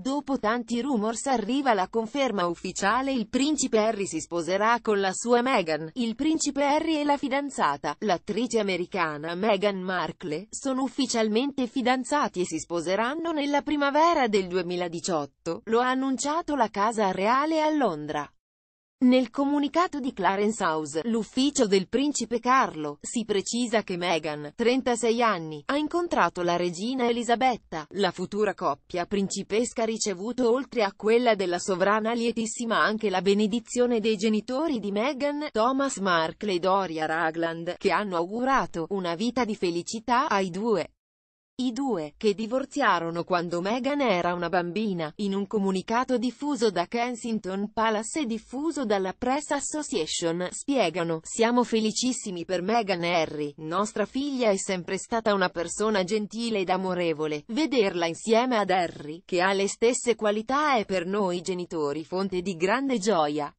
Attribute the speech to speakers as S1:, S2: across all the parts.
S1: Dopo tanti rumors arriva la conferma ufficiale il principe Harry si sposerà con la sua Meghan, il principe Harry e la fidanzata, l'attrice americana Meghan Markle, sono ufficialmente fidanzati e si sposeranno nella primavera del 2018, lo ha annunciato la Casa Reale a Londra. Nel comunicato di Clarence House, l'ufficio del principe Carlo, si precisa che Meghan, 36 anni, ha incontrato la regina Elisabetta, la futura coppia principesca ha ricevuto oltre a quella della sovrana lietissima anche la benedizione dei genitori di Meghan, Thomas Markle e Doria Ragland, che hanno augurato una vita di felicità ai due. I due, che divorziarono quando Meghan era una bambina, in un comunicato diffuso da Kensington Palace e diffuso dalla Press Association, spiegano, siamo felicissimi per Meghan Harry, nostra figlia è sempre stata una persona gentile ed amorevole, vederla insieme ad Harry, che ha le stesse qualità è per noi genitori fonte di grande gioia.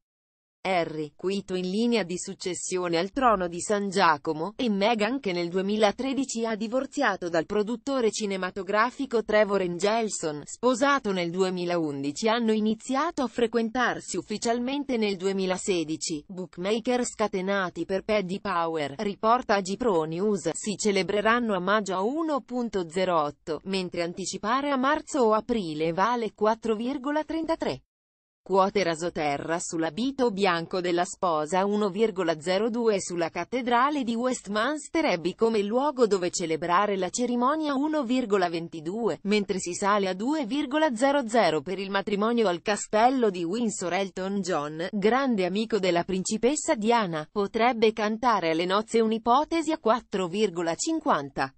S1: Harry, quinto in linea di successione al trono di San Giacomo, e Meghan che nel 2013 ha divorziato dal produttore cinematografico Trevor Angelson, sposato nel 2011 hanno iniziato a frequentarsi ufficialmente nel 2016. Bookmaker scatenati per Paddy Power, riporta a Gipro News, si celebreranno a maggio a 1.08, mentre anticipare a marzo o aprile vale 4,33 quote rasoterra sull'abito bianco della sposa 1,02 sulla cattedrale di Westminster Abbey come luogo dove celebrare la cerimonia 1,22, mentre si sale a 2,00 per il matrimonio al castello di Windsor Elton John, grande amico della principessa Diana, potrebbe cantare alle nozze un'ipotesi a 4,50.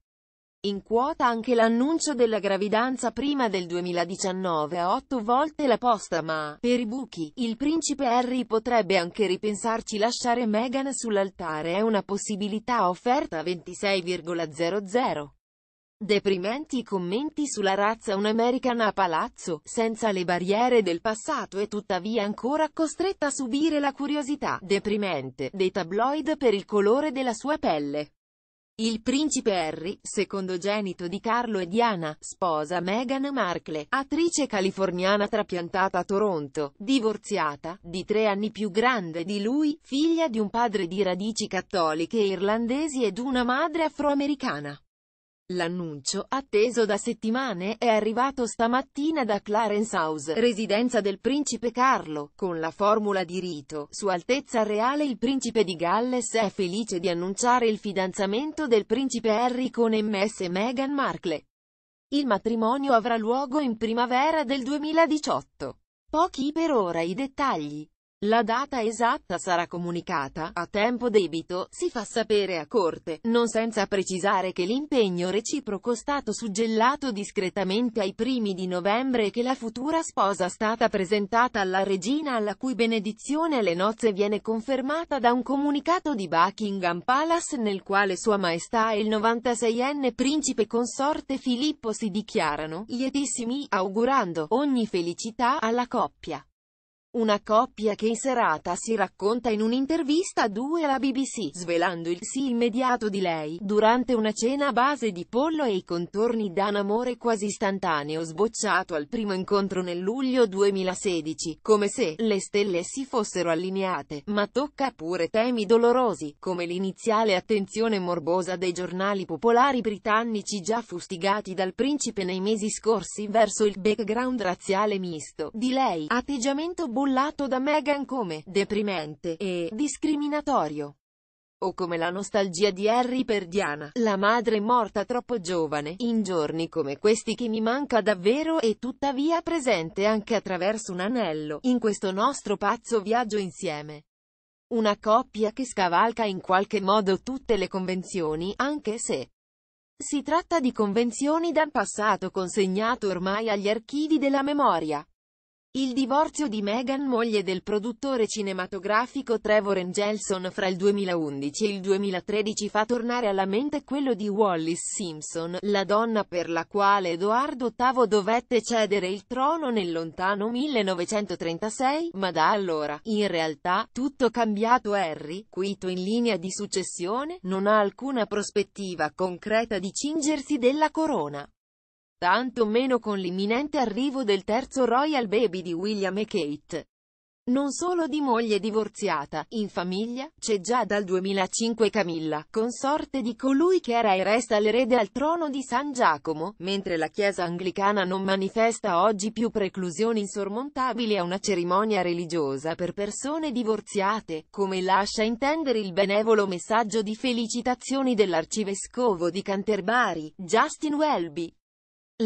S1: In quota anche l'annuncio della gravidanza prima del 2019 a otto volte la posta ma, per i buchi, il principe Harry potrebbe anche ripensarci lasciare Meghan sull'altare è una possibilità offerta a 26,00. Deprimenti i commenti sulla razza un'americana a palazzo, senza le barriere del passato e tuttavia ancora costretta a subire la curiosità, deprimente, dei tabloid per il colore della sua pelle. Il principe Harry, secondogenito di Carlo e Diana, sposa Meghan Markle, attrice californiana trapiantata a Toronto, divorziata, di tre anni più grande di lui, figlia di un padre di radici cattoliche irlandesi ed una madre afroamericana. L'annuncio, atteso da settimane, è arrivato stamattina da Clarence House, residenza del principe Carlo, con la formula di rito. Su Altezza Reale il principe di Galles è felice di annunciare il fidanzamento del principe Harry con MS Meghan Markle. Il matrimonio avrà luogo in primavera del 2018. Pochi per ora i dettagli. La data esatta sarà comunicata, a tempo debito, si fa sapere a corte, non senza precisare che l'impegno reciproco stato suggellato discretamente ai primi di novembre e che la futura sposa stata presentata alla regina alla cui benedizione alle nozze viene confermata da un comunicato di Buckingham Palace nel quale Sua Maestà e il 96enne principe consorte Filippo si dichiarano lietissimi, augurando ogni felicità alla coppia. Una coppia che in serata si racconta in un'intervista a due alla BBC, svelando il sì immediato di lei, durante una cena a base di pollo e i contorni da un amore quasi istantaneo sbocciato al primo incontro nel luglio 2016, come se le stelle si fossero allineate, ma tocca pure temi dolorosi, come l'iniziale attenzione morbosa dei giornali popolari britannici già fustigati dal principe nei mesi scorsi verso il background razziale misto, di lei, atteggiamento buono bullato da Meghan come «deprimente» e «discriminatorio» o come la nostalgia di Harry per Diana, la madre morta troppo giovane, in giorni come questi che mi manca davvero e tuttavia presente anche attraverso un anello, in questo nostro pazzo viaggio insieme. Una coppia che scavalca in qualche modo tutte le convenzioni, anche se si tratta di convenzioni dal passato consegnato ormai agli archivi della memoria. Il divorzio di Meghan moglie del produttore cinematografico Trevor Angelson fra il 2011 e il 2013 fa tornare alla mente quello di Wallis Simpson, la donna per la quale Edoardo VIII dovette cedere il trono nel lontano 1936, ma da allora, in realtà, tutto cambiato Harry, quinto in linea di successione, non ha alcuna prospettiva concreta di cingersi della corona tanto meno con l'imminente arrivo del terzo Royal Baby di William e Kate. Non solo di moglie divorziata, in famiglia, c'è già dal 2005 Camilla, consorte di colui che era e resta l'erede al trono di San Giacomo, mentre la Chiesa anglicana non manifesta oggi più preclusioni insormontabili a una cerimonia religiosa per persone divorziate, come lascia intendere il benevolo messaggio di felicitazioni dell'arcivescovo di Canterbury, Justin Welby.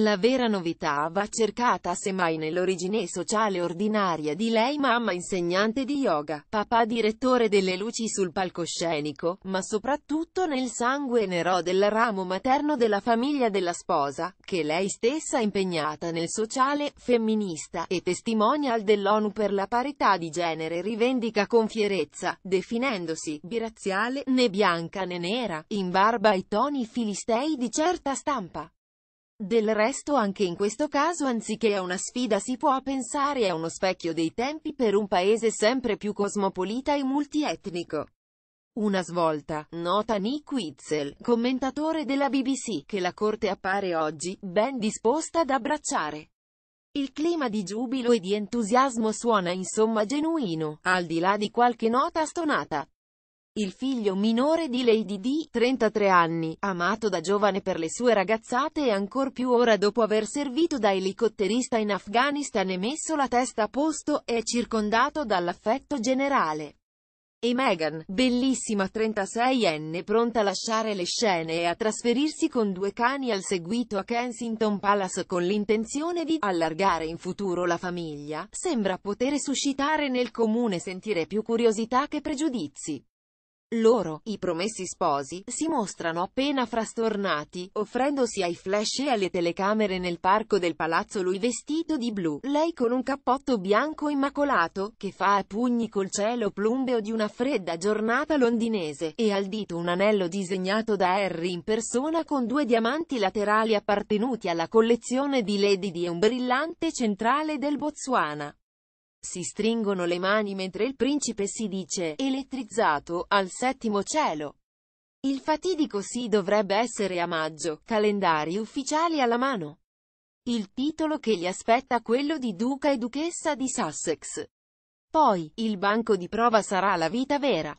S1: La vera novità va cercata semmai nell'origine sociale ordinaria di lei mamma insegnante di yoga, papà direttore delle luci sul palcoscenico, ma soprattutto nel sangue nero del ramo materno della famiglia della sposa, che lei stessa impegnata nel sociale, femminista, e testimonial dell'ONU per la parità di genere rivendica con fierezza, definendosi, biraziale, né bianca né nera, in barba ai toni filistei di certa stampa. Del resto anche in questo caso anziché a una sfida si può pensare a uno specchio dei tempi per un paese sempre più cosmopolita e multietnico. Una svolta, nota Nick Witzel, commentatore della BBC, che la Corte appare oggi, ben disposta ad abbracciare. Il clima di giubilo e di entusiasmo suona insomma genuino, al di là di qualche nota stonata il figlio minore di Lady Di, 33 anni, amato da giovane per le sue ragazzate e ancor più ora dopo aver servito da elicotterista in Afghanistan e messo la testa a posto, è circondato dall'affetto generale. E Meghan, bellissima 36enne pronta a lasciare le scene e a trasferirsi con due cani al seguito a Kensington Palace con l'intenzione di allargare in futuro la famiglia, sembra poter suscitare nel comune sentire più curiosità che pregiudizi. Loro, i promessi sposi, si mostrano appena frastornati, offrendosi ai flash e alle telecamere nel parco del palazzo lui vestito di blu, lei con un cappotto bianco immacolato, che fa a pugni col cielo plumbeo di una fredda giornata londinese, e al dito un anello disegnato da Harry in persona con due diamanti laterali appartenuti alla collezione di Lady di e un brillante centrale del Botswana si stringono le mani mentre il principe si dice, elettrizzato, al settimo cielo. Il fatidico sì dovrebbe essere a maggio, calendari ufficiali alla mano. Il titolo che gli aspetta quello di duca e duchessa di Sussex. Poi, il banco di prova sarà la vita vera.